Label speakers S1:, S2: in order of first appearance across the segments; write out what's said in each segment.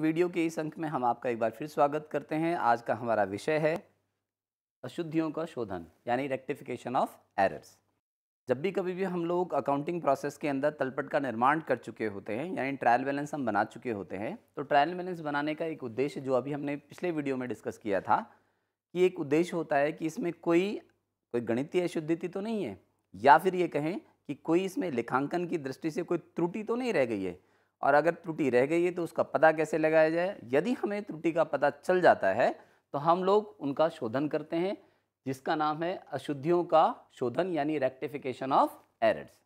S1: video के इस अंक में हम आपका एक बार फिर स्वागत करते हैं आज का हमारा विषय है अशुद्धियों का शोधन यानी रेक्टिफिकेशन ऑफ एरर्स जब भी कभी भी हम लोग अकाउंटिंग प्रोसेस के अंदर तलपट का निर्माण कर चुके होते हैं यानी ट्रायल बैलेंस हम बना चुके होते हैं तो ट्रायल बैलेंस बनाने का एक उद्देश्य जो अभी हमने पिछले वीडियो में डिस्कस किया था कि एक उद्देश्य होता है कि इसमें कोई कोई गणितीय अशुद्धि तो नहीं है या फिर ये कहें कि कोई इसमें लेखांकन की दृष्टि से कोई त्रुटि तो नहीं रह गई है और अगर त्रुटि रह गई है तो उसका पता कैसे लगाया जाए यदि हमें त्रुटि का पता चल जाता है तो हम लोग उनका शोधन करते हैं जिसका नाम है अशुद्धियों का शोधन यानी रेक्टिफिकेशन ऑफ एरर्स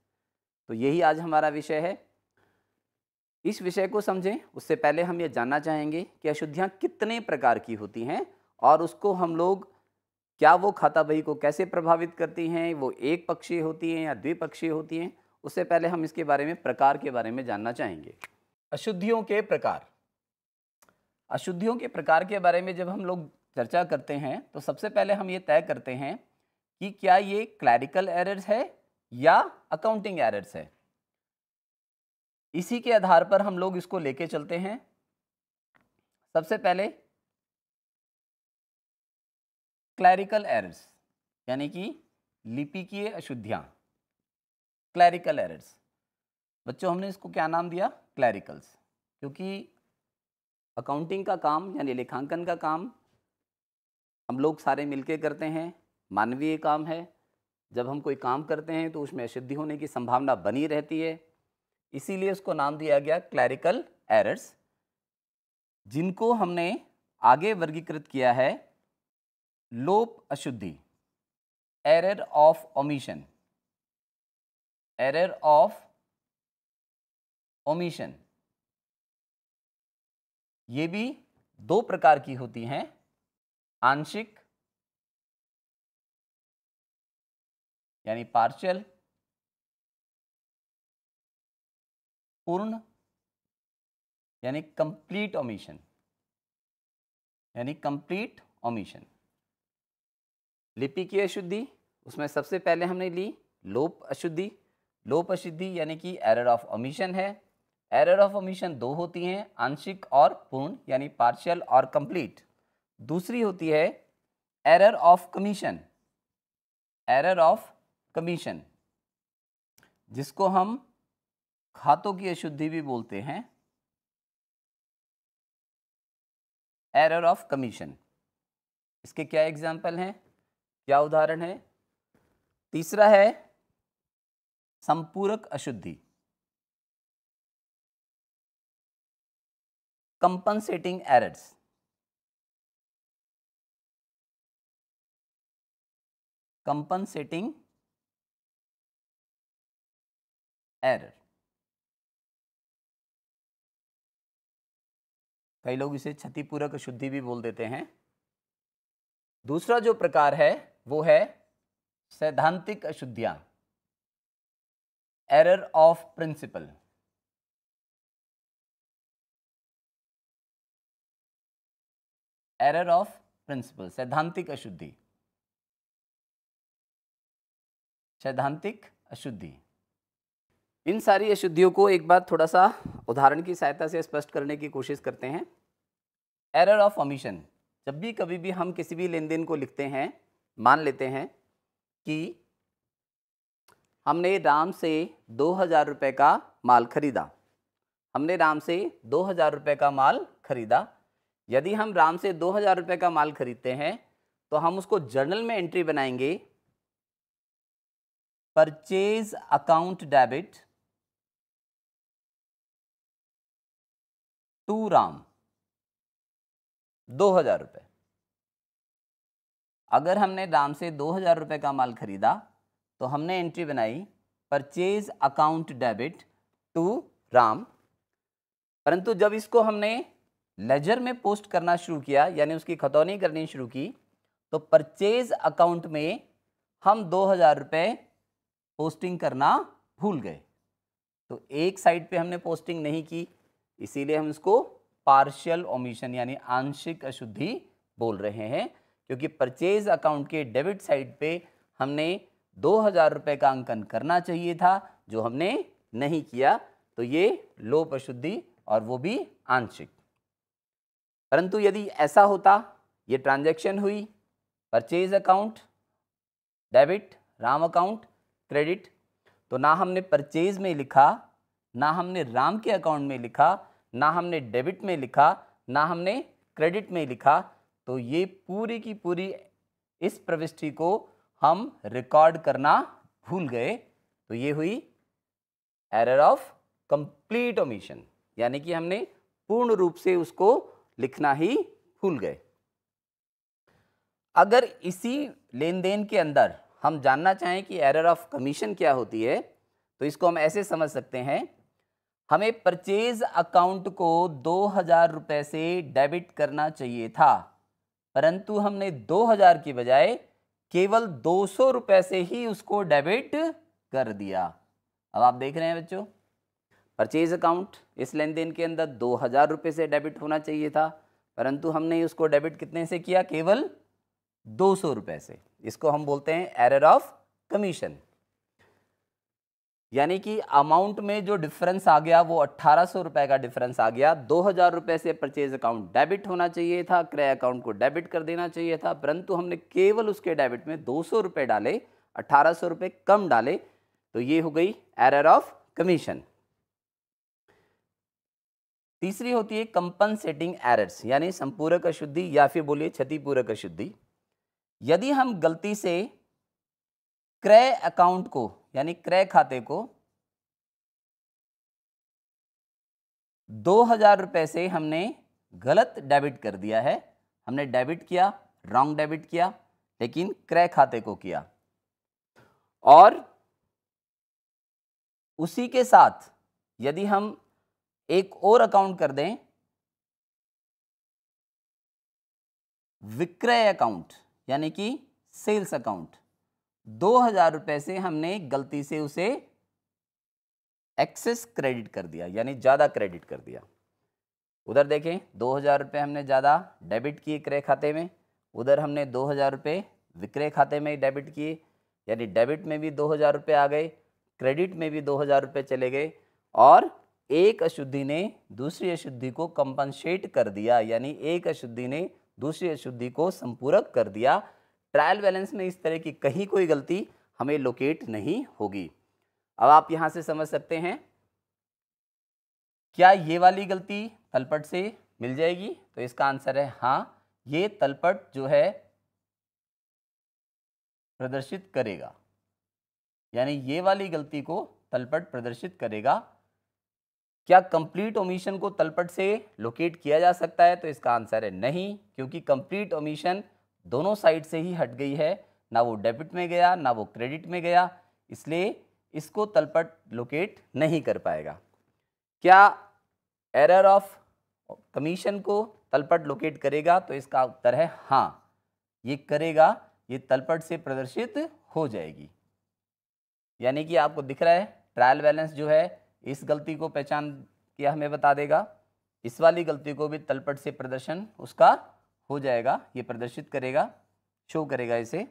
S1: तो यही आज हमारा विषय है इस विषय को समझें उससे पहले हम ये जानना चाहेंगे कि अशुद्धियाँ कितने प्रकार की होती हैं और उसको हम लोग क्या वो खाता बही को कैसे प्रभावित करती हैं वो एक पक्षीय होती हैं या द्विपक्षीय होती हैं उससे पहले हम इसके बारे में प्रकार के बारे में जानना चाहेंगे अशुद्धियों के प्रकार अशुद्धियों के प्रकार के बारे में जब हम लोग चर्चा करते हैं तो सबसे पहले हम ये तय करते हैं कि क्या ये क्लैरिकल एरर्स है या अकाउंटिंग एरर्स है इसी के आधार पर हम लोग इसको लेके चलते हैं सबसे पहले क्लैरिकल एरर्स यानी कि लिपिकीय अशुद्धियाँ क्लैरिकल एरर्स बच्चों हमने इसको क्या नाम दिया क्लैरिकल्स क्योंकि अकाउंटिंग का काम यानी लेखांकन का काम हम लोग सारे मिलके करते हैं मानवीय काम है जब हम कोई काम करते हैं तो उसमें अशुद्धि होने की संभावना बनी रहती है इसीलिए उसको नाम दिया गया क्लैरिकल एरर्स जिनको हमने आगे वर्गीकृत किया है लोप अशुद्धि error of omission error of omission ये भी दो प्रकार की होती हैं आंशिक यानी पार्शियल पूर्ण यानी कंप्लीट ओमिशन यानी कंप्लीट ओमिशन लिपि की अशुद्धि उसमें सबसे पहले हमने ली लोप अशुद्धि लोप असिद्धि यानी कि एरर ऑफ अमीशन है एरर ऑफ अमीशन दो होती हैं आंशिक और पूर्ण यानी पार्शियल और कंप्लीट दूसरी होती है error of commission error of commission जिसको हम खातों की अशुद्धि भी बोलते हैं एरर ऑफ कमीशन इसके क्या एग्जाम्पल हैं क्या उदाहरण है तीसरा है संपूरक अशुद्धि कंपनसेटिंग एरर्स कंपनसेटिंग एरर कई लोग इसे क्षतिपूरक शुद्धि भी बोल देते हैं दूसरा जो प्रकार है वो है सैद्धांतिक अशुद्धियां error of principle error of principle सैद्धांतिक अशुद्धि सैद्धांतिक अशुद्धि इन सारी अशुद्धियों को एक बार थोड़ा सा उदाहरण की सहायता से स्पष्ट करने की कोशिश करते हैं एरर ऑफ अमीशन जब भी कभी भी हम किसी भी लेन देन को लिखते हैं मान लेते हैं कि हमने राम से दो हज़ार रुपये का माल खरीदा हमने राम से दो हज़ार रुपये का माल खरीदा यदि हम राम से दो हज़ार रुपये का माल खरीदते हैं तो हम उसको जर्नल में एंट्री बनाएंगे purchase account debit to Ram दो हज़ार रुपये अगर हमने राम से दो हज़ार रुपये का माल खरीदा तो हमने एंट्री बनाई purchase account debit to Ram परंतु जब इसको हमने लेजर में पोस्ट करना शुरू किया यानी उसकी खतौनी करनी शुरू की तो परचेज अकाउंट में हम दो हज़ार रुपये पोस्टिंग करना भूल गए तो एक साइड पे हमने पोस्टिंग नहीं की इसीलिए हम इसको पार्शियल ओमिशन यानी आंशिक अशुद्धि बोल रहे हैं क्योंकि परचेज अकाउंट के डेबिट साइड पे हमने दो हज़ार रुपये का अंकन करना चाहिए था जो हमने नहीं किया तो ये लोप अशुद्धि और वो भी आंशिक परंतु यदि ऐसा होता ये ट्रांजैक्शन हुई purchase account debit Ram account credit तो ना हमने परचेज में लिखा ना हमने राम के अकाउंट में लिखा ना हमने डेबिट में लिखा ना हमने क्रेडिट में लिखा तो ये पूरी की पूरी इस प्रविष्टि को हम रिकॉर्ड करना भूल गए तो ये हुई एरर ऑफ कंप्लीट ओमिशन यानी कि हमने पूर्ण रूप से उसको लिखना ही भूल गए अगर इसी लेन देन के अंदर हम जानना चाहें कि एरर ऑफ कमीशन क्या होती है तो इसको हम ऐसे समझ सकते हैं हमें परचेज अकाउंट को दो हज़ार रुपये से डेबिट करना चाहिए था परंतु हमने दो हज़ार की बजाय केवल दो सौ से ही उसको डेबिट कर दिया अब आप देख रहे हैं बच्चों परचेज अकाउंट इस लेन देन के अंदर दो हज़ार रुपये से डेबिट होना चाहिए था परंतु हमने उसको डेबिट कितने से किया केवल दो सौ रुपये से इसको हम बोलते हैं एरर ऑफ कमीशन यानी कि अमाउंट में जो डिफरेंस आ गया वो अट्ठारह सौ रुपए का डिफरेंस आ गया दो हज़ार रुपए से परचेज अकाउंट डेबिट होना चाहिए था क्रय अकाउंट को डेबिट कर देना चाहिए था परंतु हमने केवल उसके डेबिट में दो सौ रुपए डाले अट्ठारह सौ रुपये कम डाले तो ये हो गई एरर ऑफ कमीशन तीसरी होती है कंपनसेटिंग एरर्स यानी संपूरक अशुद्धि या फिर बोलिए क्षतिपूरक अशुद्धि यदि हम गलती से क्रय अकाउंट को यानी क्रय खाते को दो हजार रुपए से हमने गलत डेबिट कर दिया है हमने डेबिट किया रॉन्ग डेबिट किया लेकिन क्रय खाते को किया और उसी के साथ यदि हम एक और अकाउंट कर दें विक्रय अकाउंट यानी कि सेल्स अकाउंट दो हजार रुपये से हमने गलती से उसे एक्सेस क्रेडिट कर दिया यानी ज़्यादा क्रेडिट कर दिया उधर देखें दो हज़ार रुपये हमने ज़्यादा डेबिट किए क्रय खाते में उधर हमने दो हज़ार रुपये विक्रय खाते में डेबिट किए यानी डेबिट में भी दो हज़ार रुपये आ गए क्रेडिट में भी दो हज़ार रुपये चले गए और एक अशुद्धि ने दूसरी अशुद्धि को कंपनसेट कर दिया यानी एक अशुद्धि ने दूसरी अशुद्धि को संपूरक कर दिया ट्रायल बैलेंस में इस तरह की कहीं कोई गलती हमें लोकेट नहीं होगी अब आप यहां से समझ सकते हैं क्या ये वाली गलती तलपट से मिल जाएगी तो इसका आंसर है हाँ ये तलपट जो है प्रदर्शित करेगा यानी ये वाली गलती को तलपट प्रदर्शित करेगा क्या कंप्लीट ओमिशन को तलपट से लोकेट किया जा सकता है तो इसका आंसर है नहीं क्योंकि कंप्लीट ओमिशन दोनों साइड से ही हट गई है ना वो डेबिट में गया ना वो क्रेडिट में गया इसलिए इसको तलपट लोकेट नहीं कर पाएगा क्या एरर ऑफ कमीशन को तलपट लोकेट करेगा तो इसका उत्तर है हाँ ये करेगा ये तलपट से प्रदर्शित हो जाएगी यानी कि आपको दिख रहा है ट्रायल बैलेंस जो है इस गलती को पहचान किया हमें बता देगा इस वाली गलती को भी तलपट से प्रदर्शन उसका हो जाएगा ये प्रदर्शित करेगा शो करेगा इसे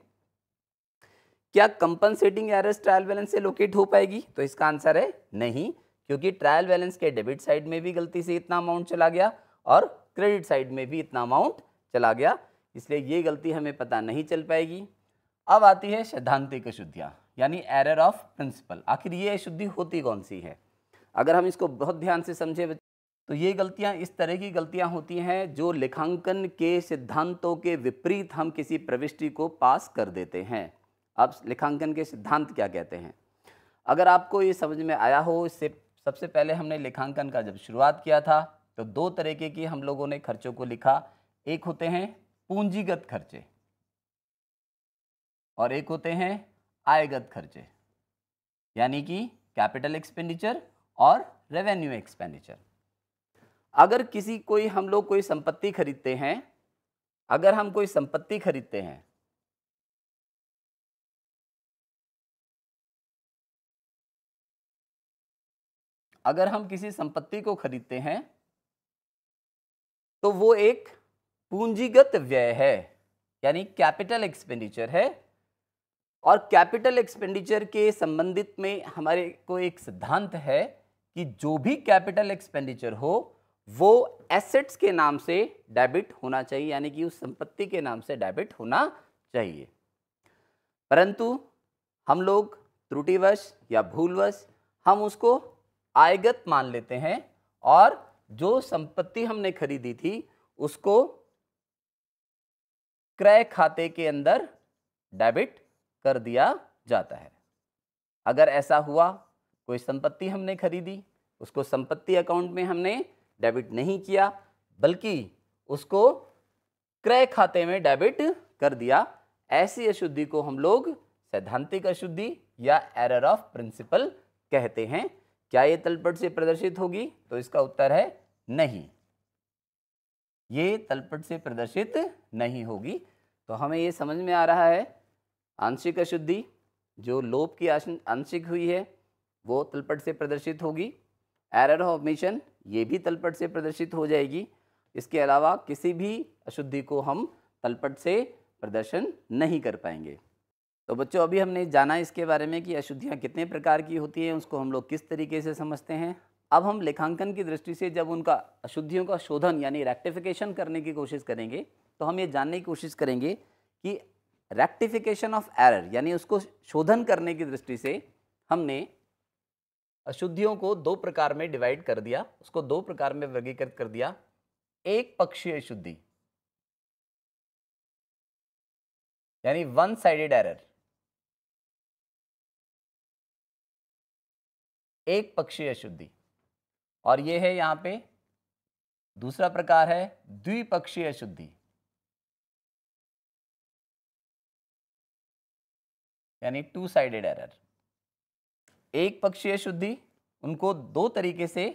S1: क्या कंपनसेटिंग एरर्स ट्रायल बैलेंस से लोकेट हो पाएगी तो इसका आंसर है नहीं क्योंकि ट्रायल बैलेंस के डेबिट साइड में भी गलती से इतना अमाउंट चला गया और क्रेडिट साइड में भी इतना अमाउंट चला गया इसलिए ये गलती हमें पता नहीं चल पाएगी अब आती है सैद्धांतिक अशुद्धियाँ यानी एरर ऑफ प्रिंसिपल आखिर ये अशुद्धि होती कौन सी है अगर हम इसको बहुत ध्यान से समझें तो ये गलतियाँ इस तरह की गलतियाँ होती हैं जो लेखांकन के सिद्धांतों के विपरीत हम किसी प्रविष्टि को पास कर देते हैं अब लेखांकन के सिद्धांत क्या कहते हैं अगर आपको ये समझ में आया हो इससे सबसे पहले हमने लेखांकन का जब शुरुआत किया था तो दो तरीके की हम लोगों ने खर्चों को लिखा एक होते हैं पूंजीगत खर्चे और एक होते हैं आयगत खर्चे यानी कि कैपिटल एक्सपेंडिचर और रेवेन्यू एक्सपेंडिचर अगर किसी कोई हम लोग कोई संपत्ति खरीदते हैं अगर हम कोई संपत्ति खरीदते हैं अगर हम किसी संपत्ति को खरीदते हैं तो वो एक पूंजीगत व्यय है यानी कैपिटल एक्सपेंडिचर है और कैपिटल एक्सपेंडिचर के संबंधित में हमारे को एक सिद्धांत है कि जो भी कैपिटल एक्सपेंडिचर हो वो एसेट्स के नाम से डेबिट होना चाहिए यानी कि उस संपत्ति के नाम से डेबिट होना चाहिए परंतु हम लोग त्रुटिवश या भूलवश हम उसको आयगत मान लेते हैं और जो संपत्ति हमने खरीदी थी उसको क्रय खाते के अंदर डेबिट कर दिया जाता है अगर ऐसा हुआ कोई संपत्ति हमने खरीदी उसको संपत्ति अकाउंट में हमने डेबिट नहीं किया बल्कि उसको क्रय खाते में डेबिट कर दिया ऐसी अशुद्धि को हम लोग सैद्धांतिक अशुद्धि या एरर ऑफ प्रिंसिपल कहते हैं क्या ये तलपट से प्रदर्शित होगी तो इसका उत्तर है नहीं ये तलपट से प्रदर्शित नहीं होगी तो हमें ये समझ में आ रहा है आंशिक अशुद्धि जो लोप की आंशिक हुई है वो तलपट से प्रदर्शित होगी एरर ऑफ मिशन ये भी तलपट से प्रदर्शित हो जाएगी इसके अलावा किसी भी अशुद्धि को हम तलपट से प्रदर्शन नहीं कर पाएंगे तो बच्चों अभी हमने जाना इसके बारे में कि अशुद्धियाँ कितने प्रकार की होती हैं उसको हम लोग किस तरीके से समझते हैं अब हम लेखांकन की दृष्टि से जब उनका अशुद्धियों का शोधन यानी रेक्टिफिकेशन करने की कोशिश करेंगे तो हम ये जानने की कोशिश करेंगे कि रेक्टिफिकेशन ऑफ एरर यानी उसको शोधन करने की दृष्टि से हमने अशुद्धियों को दो प्रकार में डिवाइड कर दिया उसको दो प्रकार में वर्गीकृत कर दिया एक पक्षीय शुद्धि यानी वन साइडेड एरर एक पक्षीय शुद्धि और ये है यहां पे दूसरा प्रकार है द्विपक्षीय शुद्धि यानी टू साइडेड एरर एक पक्षीय शुद्धि उनको दो तरीके से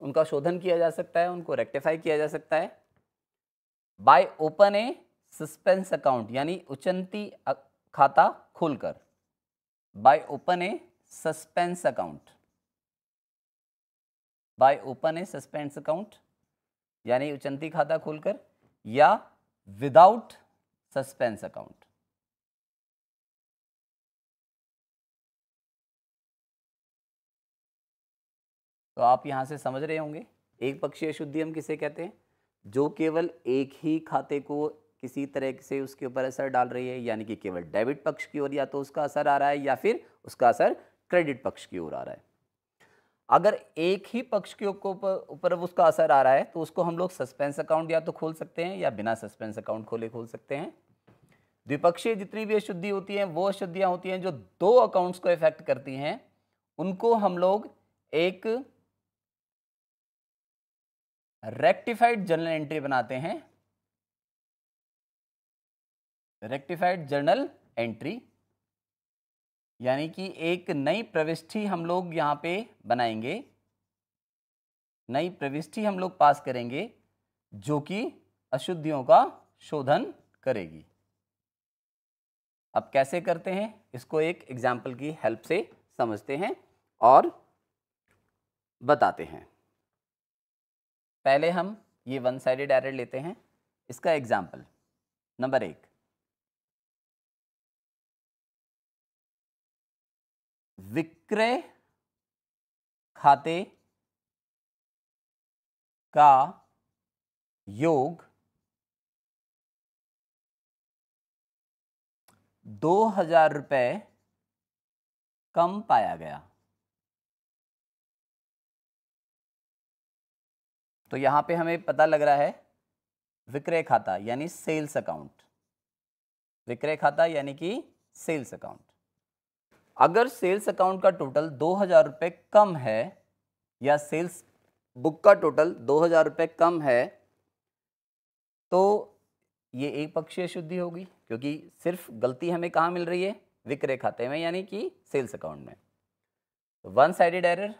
S1: उनका शोधन किया जा सकता है उनको रेक्टिफाई किया जा सकता है by open a suspense account यानी उचंती खाता खोलकर by open a suspense account by open a suspense account यानी उचंती खाता खोलकर या विदाउट सस्पेंस अकाउंट तो आप यहाँ से समझ रहे होंगे एक पक्षीय अशुद्धि हम किसे कहते हैं जो केवल एक ही खाते को किसी तरह से उसके ऊपर असर डाल रही है यानी कि केवल डेबिट पक्ष की ओर या तो उसका असर आ रहा है या फिर उसका असर क्रेडिट पक्ष की ओर आ रहा है अगर एक ही पक्ष के ऊपर उसका असर आ रहा है तो उसको हम लोग सस्पेंस अकाउंट या तो खोल सकते हैं या बिना सस्पेंस अकाउंट खोले खोल सकते हैं द्विपक्षीय जितनी भी अशुद्धि होती है वो अशुद्धियाँ होती हैं जो दो अकाउंट्स को इफेक्ट करती हैं उनको हम लोग एक रेक्टिफाइड जर्नल एंट्री बनाते हैं रेक्टिफाइड जर्नल एंट्री यानी कि एक नई प्रविष्टि हम लोग यहाँ पे बनाएंगे नई प्रविष्टि हम लोग पास करेंगे जो कि अशुद्धियों का शोधन करेगी अब कैसे करते हैं इसको एक एग्जाम्पल की हेल्प से समझते हैं और बताते हैं पहले हम ये वन साइडेड एरर लेते हैं इसका एग्जाम्पल नंबर एक विक्रय खाते का योग 2000 रुपए कम पाया गया तो यहाँ पे हमें पता लग रहा है विक्रय खाता यानी सेल्स अकाउंट विक्रय खाता यानी कि सेल्स अकाउंट अगर सेल्स अकाउंट का टोटल दो हज़ार रुपये कम है या सेल्स बुक का टोटल दो हज़ार रुपये कम है तो ये एक पक्षीय शुद्धि होगी क्योंकि सिर्फ गलती हमें कहाँ मिल रही है विक्रय खाते में यानी कि सेल्स अकाउंट में वन साइडेड एरर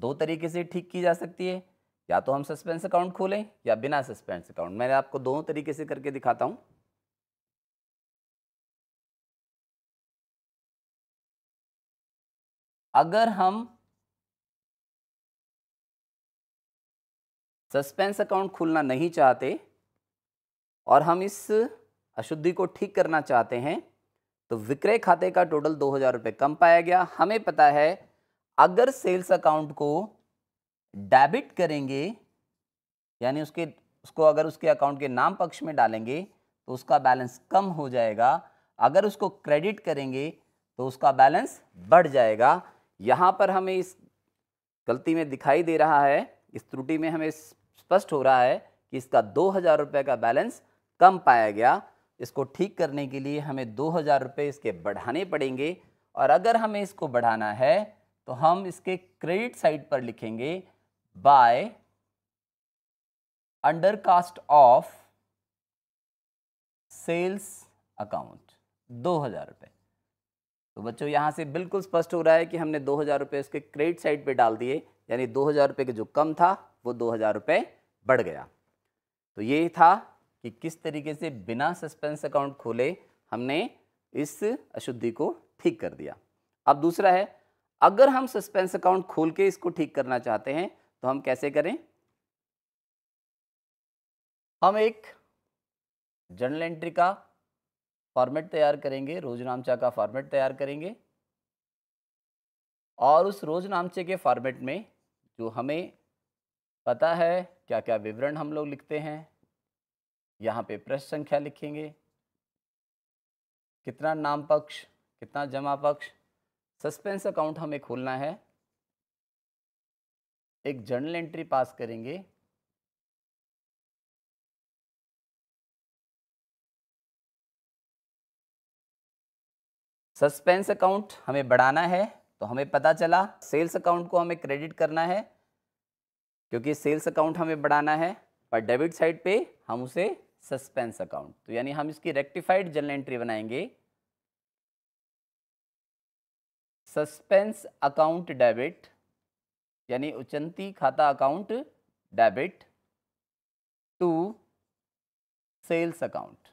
S1: दो तरीके से ठीक की जा सकती है या तो हम सस्पेंस अकाउंट खोलें या बिना सस्पेंस अकाउंट मैंने आपको दोनों तरीके से करके दिखाता हूं अगर हम सस्पेंस अकाउंट खोलना नहीं चाहते और हम इस अशुद्धि को ठीक करना चाहते हैं तो विक्रय खाते का टोटल दो हज़ार रुपये कम पाया गया हमें पता है अगर सेल्स अकाउंट को डेबिट करेंगे यानी उसके उसको अगर उसके अकाउंट के नाम पक्ष में डालेंगे तो उसका बैलेंस कम हो जाएगा अगर उसको क्रेडिट करेंगे तो उसका बैलेंस बढ़ जाएगा यहाँ पर हमें इस गलती में दिखाई दे रहा है इस त्रुटि में हमें स्पष्ट हो रहा है कि इसका दो हज़ार रुपये का बैलेंस कम पाया गया इसको ठीक करने के लिए हमें दो हज़ार रुपये इसके बढ़ाने पड़ेंगे और अगर हमें इसको बढ़ाना है तो हम इसके क्रेडिट साइड पर लिखेंगे by undercast of sales account दो हज़ार रुपये तो बच्चों यहाँ से बिल्कुल स्पष्ट हो रहा है कि हमने दो हज़ार रुपये उसके क्रेडिट साइड पे डाल दिए यानी दो हज़ार रुपये का जो कम था वो दो हज़ार रुपये बढ़ गया तो ये था कि किस तरीके से बिना सस्पेंस अकाउंट खोले हमने इस अशुद्धि को ठीक कर दिया अब दूसरा है अगर हम सस्पेंस अकाउंट खोल के इसको ठीक करना चाहते हैं तो हम कैसे करें हम एक जर्नल एंट्री का फॉर्मेट तैयार करेंगे रोजनामचा का फॉर्मेट तैयार करेंगे और उस रोजनामचे के फॉर्मेट में जो हमें पता है क्या क्या विवरण हम लोग लिखते हैं यहाँ पे प्रश्न संख्या लिखेंगे कितना नाम पक्ष कितना जमा पक्ष सस्पेंस अकाउंट हमें खोलना है एक जर्नल एंट्री पास करेंगे सस्पेंस अकाउंट हमें बढ़ाना है तो हमें पता चला सेल्स अकाउंट को हमें क्रेडिट करना है क्योंकि सेल्स अकाउंट हमें बढ़ाना है पर डेबिट साइड पे हम उसे सस्पेंस अकाउंट तो यानी हम इसकी रेक्टिफाइड जर्नल एंट्री बनाएंगे सस्पेंस अकाउंट डेबिट यानी उचंती खाता account debit to sales account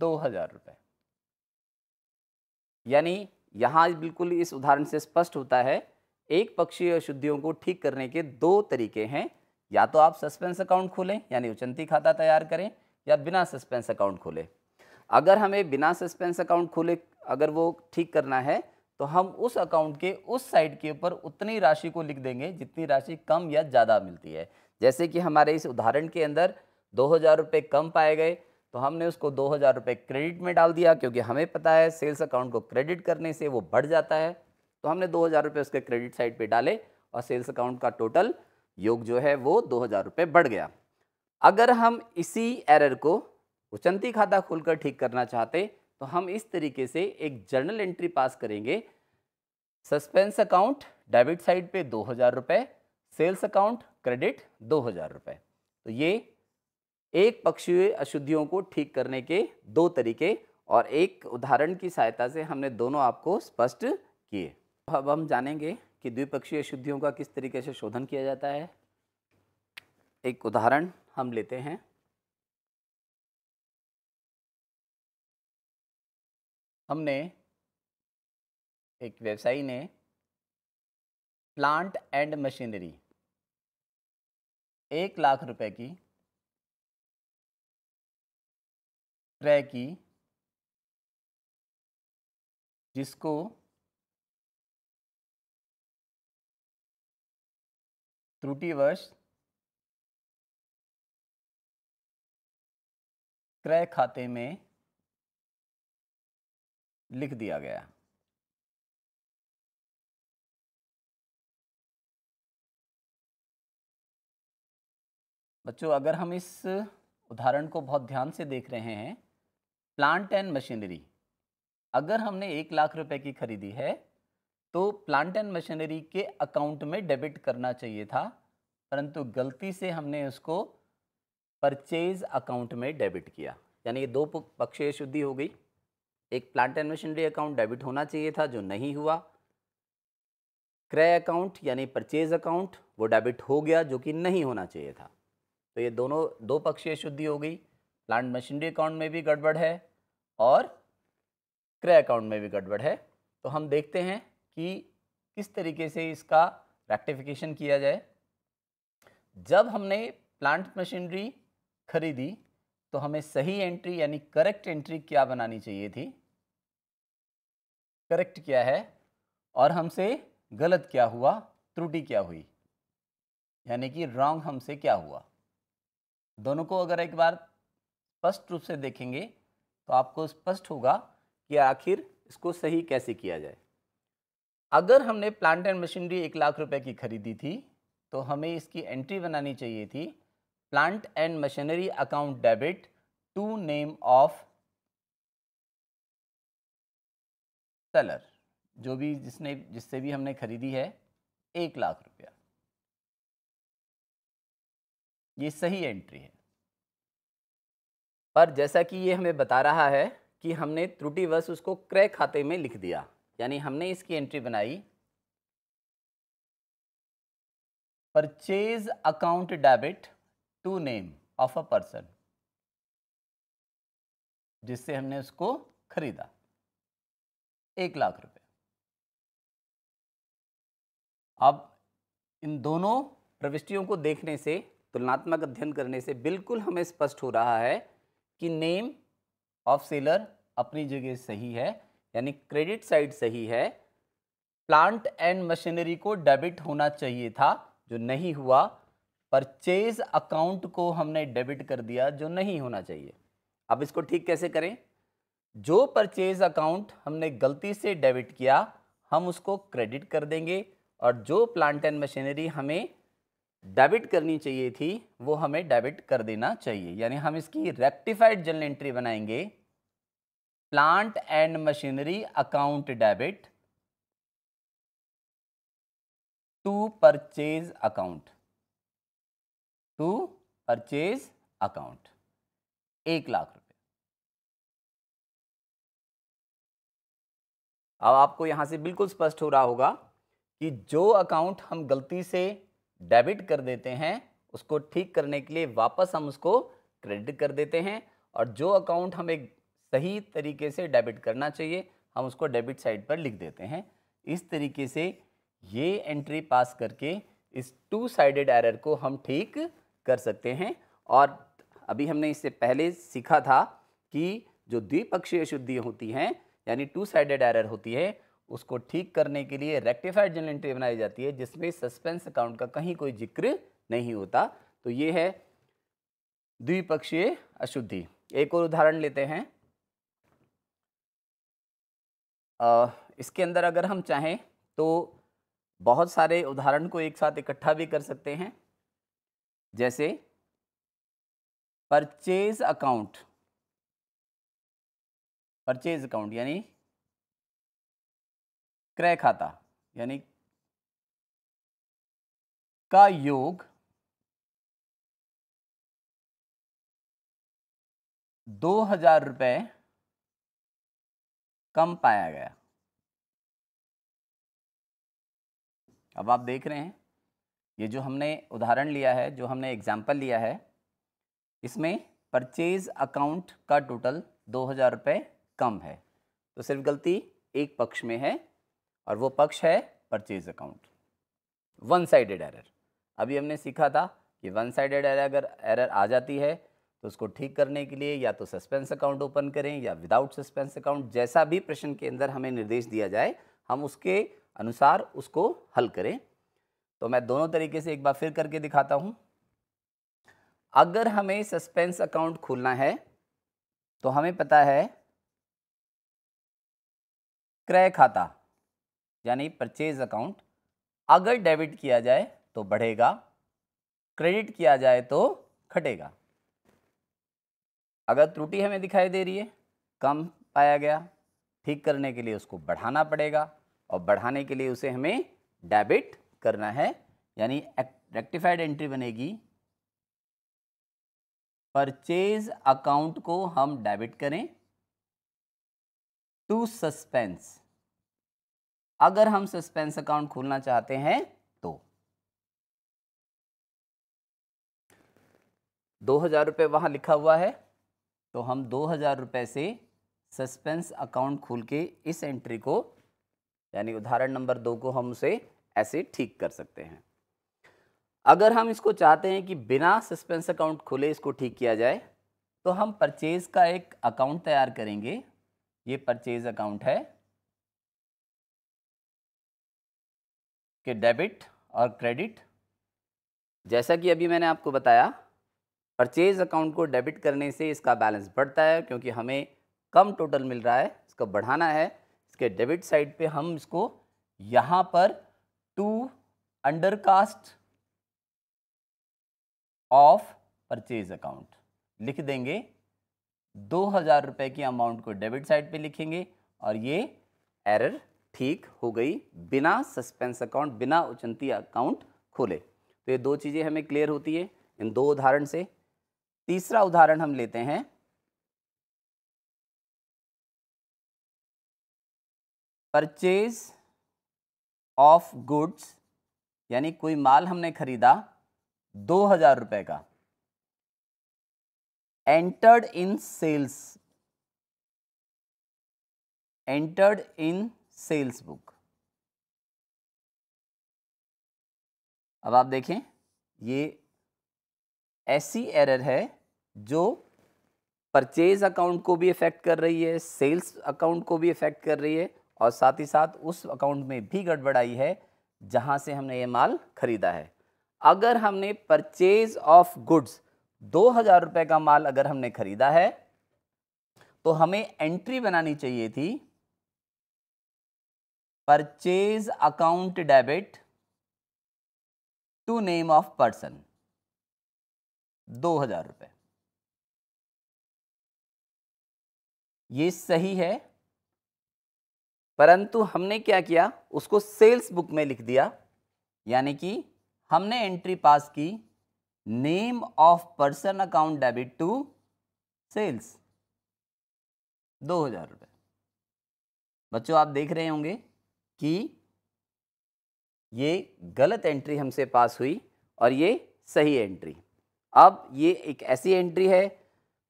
S1: दो हज़ार रुपये यानी यहाँ बिल्कुल इस उदाहरण से स्पष्ट होता है एक पक्षीय अशुद्धियों को ठीक करने के दो तरीके हैं या तो आप सस्पेंस अकाउंट खोलें यानी उचंती खाता तैयार करें या बिना सस्पेंस अकाउंट खोलें अगर हमें बिना सस्पेंस अकाउंट खोले अगर वो ठीक करना है तो हम उस अकाउंट के उस साइड के ऊपर उतनी राशि को लिख देंगे जितनी राशि कम या ज़्यादा मिलती है जैसे कि हमारे इस उदाहरण के अंदर दो हज़ार रुपये कम पाए गए तो हमने उसको दो हज़ार रुपये क्रेडिट में डाल दिया क्योंकि हमें पता है सेल्स अकाउंट को क्रेडिट करने से वो बढ़ जाता है तो हमने दो हज़ार रुपये उसके क्रेडिट साइड पे डाले और सेल्स अकाउंट का टोटल योग जो है वो दो हज़ार रुपये बढ़ गया अगर हम इसी एरर को उचंती खाता खोलकर ठीक करना चाहते तो हम इस तरीके से एक जर्नल एंट्री पास करेंगे सस्पेंस अकाउंट डेबिट साइड पे दो हज़ार रुपये सेल्स अकाउंट क्रेडिट दो हज़ार रुपये तो ये एक पक्षीय अशुद्धियों को ठीक करने के दो तरीके और एक उदाहरण की सहायता से हमने दोनों आपको स्पष्ट किए अब हम जानेंगे कि द्विपक्षीय अशुद्धियों का किस तरीके से शोधन किया जाता है एक उदाहरण हम लेते हैं हमने एक व्यवसायी ने प्लांट एंड मशीनरी एक लाख रुपए की क्रय की जिसको त्रुटिवश क्रय खाते में लिख दिया गया बच्चों अगर हम इस उदाहरण को बहुत ध्यान से देख रहे हैं प्लांट एंड मशीनरी अगर हमने एक लाख रुपए की खरीदी है तो प्लांट एंड मशीनरी के अकाउंट में डेबिट करना चाहिए था परंतु गलती से हमने उसको परचेज अकाउंट में डेबिट किया यानी ये दो पक्षीय शुद्धि हो गई एक plant and machinery account debit होना चाहिए था जो नहीं हुआ क्रय अकाउंट यानी परचेज अकाउंट वो डेबिट हो गया जो कि नहीं होना चाहिए था तो ये दोनों दो पक्षीय शुद्धि हो गई प्लांट मशीनरी अकाउंट में भी गड़बड़ है और क्रय अकाउंट में भी गड़बड़ है तो हम देखते हैं कि किस तरीके से इसका रेक्टिफिकेशन किया जाए जब हमने प्लांट मशीनरी खरीदी तो हमें सही एंट्री यानी करेक्ट एंट्री क्या बनानी चाहिए थी करेक्ट क्या है और हमसे गलत क्या हुआ त्रुटि क्या हुई यानी कि रॉन्ग हमसे क्या हुआ दोनों को अगर एक बार स्पष्ट रूप से देखेंगे तो आपको स्पष्ट होगा कि आखिर इसको सही कैसे किया जाए अगर हमने प्लांट एंड मशीनरी एक लाख रुपए की खरीदी थी तो हमें इसकी एंट्री बनानी चाहिए थी plant and machinery account debit to name of seller जो भी जिसने जिससे भी हमने खरीदी है एक लाख रुपया ये सही एंट्री है पर जैसा कि ये हमें बता रहा है कि हमने त्रुटिवश उसको क्रय खाते में लिख दिया यानी हमने इसकी एंट्री बनाई purchase account debit to name of a person जिससे हमने उसको खरीदा एक लाख रुपए अब इन दोनों प्रविष्टियों को देखने से तुलनात्मक अध्ययन करने से बिल्कुल हमें स्पष्ट हो रहा है कि नेम ऑफ सेलर अपनी जगह सही है यानी क्रेडिट साइड सही है प्लांट एंड मशीनरी को डेबिट होना चाहिए था जो नहीं हुआ परचेज अकाउंट को हमने डेबिट कर दिया जो नहीं होना चाहिए अब इसको ठीक कैसे करें जो परचेज अकाउंट हमने गलती से डेबिट किया हम उसको क्रेडिट कर देंगे और जो प्लांट एंड मशीनरी हमें डेबिट करनी चाहिए थी वो हमें डेबिट कर देना चाहिए यानी हम इसकी रेक्टिफाइड जर्नल एंट्री बनाएंगे plant and machinery account debit to purchase account to purchase account एक लाख रुपए अब आपको यहां से बिल्कुल स्पष्ट हो रहा होगा कि जो अकाउंट हम गलती से डेबिट कर देते हैं उसको ठीक करने के लिए वापस हम उसको क्रेडिट कर देते हैं और जो अकाउंट हम एक सही तरीके से डेबिट करना चाहिए हम उसको डेबिट साइड पर लिख देते हैं इस तरीके से ये एंट्री पास करके इस टू साइडेड एरर को हम ठीक कर सकते हैं और अभी हमने इससे पहले सीखा था कि जो द्विपक्षीय शुद्धि होती हैं यानी टू साइडेड एरर होती है उसको ठीक करने के लिए रेक्टिफाइड जनरल एंट्री बनाई जाती है जिसमें सस्पेंस अकाउंट का कहीं कोई जिक्र नहीं होता तो ये है द्विपक्षीय अशुद्धि एक और उदाहरण लेते हैं आ, इसके अंदर अगर हम चाहें तो बहुत सारे उदाहरण को एक साथ इकट्ठा भी कर सकते हैं जैसे परचेज अकाउंट परचेज अकाउंट यानी क्रय खाता यानी का योग दो हजार रुपये कम पाया गया अब आप देख रहे हैं ये जो हमने उदाहरण लिया है जो हमने एग्जाम्पल लिया है इसमें परचेज अकाउंट का टोटल दो हज़ार रुपये कम है तो सिर्फ गलती एक पक्ष में है और वो पक्ष है purchase account one sided error अभी हमने सीखा था कि वन साइडेड एरर अगर एरर आ जाती है तो उसको ठीक करने के लिए या तो सस्पेंस अकाउंट ओपन करें या विदाउट सस्पेंस अकाउंट जैसा भी प्रश्न के अंदर हमें निर्देश दिया जाए हम उसके अनुसार उसको हल करें तो मैं दोनों तरीके से एक बार फिर करके दिखाता हूँ अगर हमें सस्पेंस अकाउंट खोलना है तो हमें पता है क्रय खाता यानी परचेज अकाउंट अगर डेबिट किया जाए तो बढ़ेगा क्रेडिट किया जाए तो घटेगा अगर त्रुटि हमें दिखाई दे रही है कम पाया गया ठीक करने के लिए उसको बढ़ाना पड़ेगा और बढ़ाने के लिए उसे हमें डेबिट करना है यानी रेक्टिफाइड एंट्री बनेगी परचेज अकाउंट को हम डेबिट करें टू सस्पेंस अगर हम सस्पेंस अकाउंट खोलना चाहते हैं तो दो हज़ार रुपये वहां लिखा हुआ है तो हम दो हज़ार रुपये से सस्पेंस अकाउंट खोल के इस एंट्री को यानी उदाहरण नंबर दो को हम उसे ऐसे ठीक कर सकते हैं अगर हम इसको चाहते हैं कि बिना सस्पेंस अकाउंट खुले इसको ठीक किया जाए तो हम परचेज़ का एक अकाउंट तैयार करेंगे ये परचेज़ अकाउंट है कि डेबिट और क्रेडिट जैसा कि अभी मैंने आपको बताया परचेज़ अकाउंट को डेबिट करने से इसका बैलेंस बढ़ता है क्योंकि हमें कम टोटल मिल रहा है इसको बढ़ाना है इसके डेबिट साइड पे हम इसको यहाँ पर to undercast of purchase account लिख देंगे दो हज़ार रुपए की अमाउंट को डेबिट साइड पे लिखेंगे और ये एरर ठीक हो गई बिना सस्पेंस अकाउंट बिना उचंती अकाउंट खोले तो ये दो चीज़ें हमें क्लियर होती है इन दो उदाहरण से तीसरा उदाहरण हम लेते हैं परचेज ऑफ गुड्स यानी कोई माल हमने खरीदा दो हजार रुपए का entered in sales entered in sales book अब आप देखें ये ऐसी एरर है जो परचेज अकाउंट को भी इफ़ेक्ट कर रही है सेल्स अकाउंट को भी इफ़ेक्ट कर रही है और साथ ही साथ उस अकाउंट में भी गड़बड़ आई है जहां से हमने ये माल ख़रीदा है अगर हमने परचेज ऑफ गुड्स दो हज़ार रुपए का माल अगर हमने ख़रीदा है तो हमें एंट्री बनानी चाहिए थी purchase account debit to name of person दो हज़ार रुपये ये सही है परंतु हमने क्या किया उसको सेल्स बुक में लिख दिया यानी कि हमने एंट्री पास की name of person account debit to sales दो हजार रुपये बच्चों आप देख रहे होंगे कि ये गलत एंट्री हमसे पास हुई और ये सही एंट्री अब ये एक ऐसी एंट्री है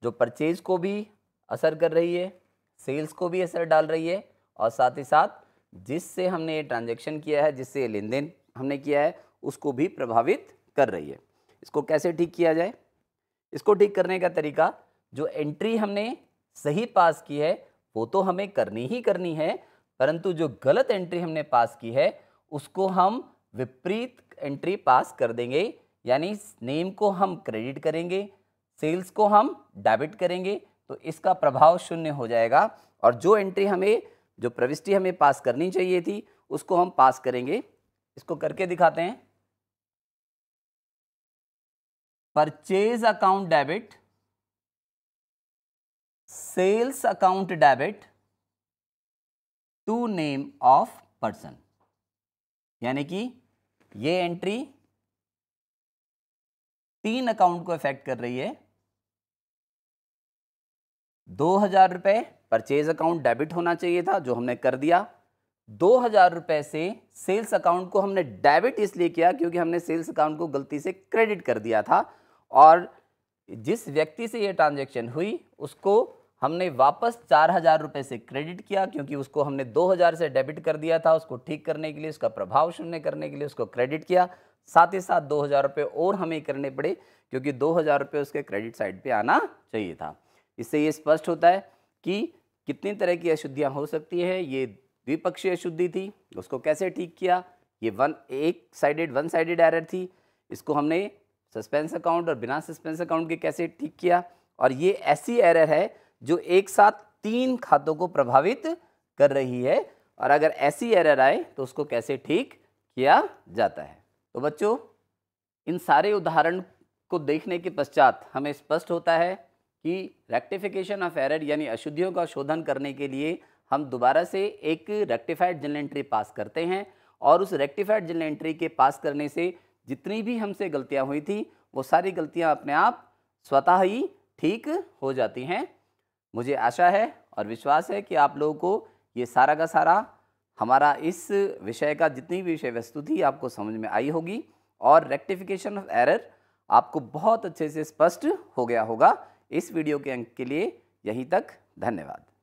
S1: जो परचेज को भी असर कर रही है सेल्स को भी असर डाल रही है और साथ ही साथ जिससे हमने ये ट्रांजेक्शन किया है जिससे ये लेन देन हमने किया है उसको भी प्रभावित कर रही है इसको कैसे ठीक किया जाए इसको ठीक करने का तरीका जो एंट्री हमने सही पास की है वो तो हमें करनी ही करनी है परंतु जो गलत एंट्री हमने पास की है उसको हम विपरीत एंट्री पास कर देंगे यानी नेम को हम क्रेडिट करेंगे सेल्स को हम डेबिट करेंगे तो इसका प्रभाव शून्य हो जाएगा और जो एंट्री हमें जो प्रविष्टि हमें पास करनी चाहिए थी उसको हम पास करेंगे इसको करके दिखाते हैं purchase account debit sales account debit to name of person यानी कि ये एंट्री तीन अकाउंट को इफेक्ट कर रही है दो हजार रुपये परचेज अकाउंट डेबिट होना चाहिए था जो हमने कर दिया दो हज़ार रुपये से सेल्स अकाउंट को हमने डेबिट इसलिए किया क्योंकि हमने सेल्स अकाउंट को गलती से क्रेडिट कर दिया था और जिस व्यक्ति से ये ट्रांजेक्शन हुई उसको हमने वापस चार हज़ार रुपये से क्रेडिट किया क्योंकि उसको हमने दो हज़ार से डेबिट कर दिया था उसको ठीक करने के लिए उसका प्रभाव शून्य करने के लिए उसको क्रेडिट किया साथ ही साथ दो हज़ार रुपये और हमें करने पड़े क्योंकि दो हज़ार रुपये उसके क्रेडिट साइड पे आना चाहिए था इससे ये स्पष्ट होता है कि कितनी तरह की अशुद्धियाँ हो सकती है ये द्विपक्षीय अशुद्धि थी उसको कैसे ठीक किया ये वन एक साइडेड वन साइडेड एरर थी इसको हमने सस्पेंस अकाउंट और बिना सस्पेंस अकाउंट के कैसे ठीक किया और ये ऐसी एरर है जो एक साथ तीन खातों को प्रभावित कर रही है और अगर ऐसी एरर आए तो उसको कैसे ठीक किया जाता है तो बच्चों इन सारे उदाहरण को देखने के पश्चात हमें स्पष्ट होता है कि रेक्टिफिकेशन ऑफ एरर यानी अशुद्धियों का शोधन करने के लिए हम दोबारा से एक रेक्टिफाइड जनरल एंट्री पास करते हैं और उस रेक्टिफाइड जनरल एंट्री के पास करने से जितनी भी हमसे गलतियाँ हुई थी वो सारी गलतियाँ अपने आप स्वतः ही ठीक हो जाती हैं मुझे आशा है और विश्वास है कि आप लोगों को ये सारा का सारा हमारा इस विषय का जितनी भी विषय वस्तु थी आपको समझ में आई होगी और रेक्टिफिकेशन ऑफ एरर आपको बहुत अच्छे से स्पष्ट हो गया होगा इस वीडियो के अंक के लिए यहीं तक धन्यवाद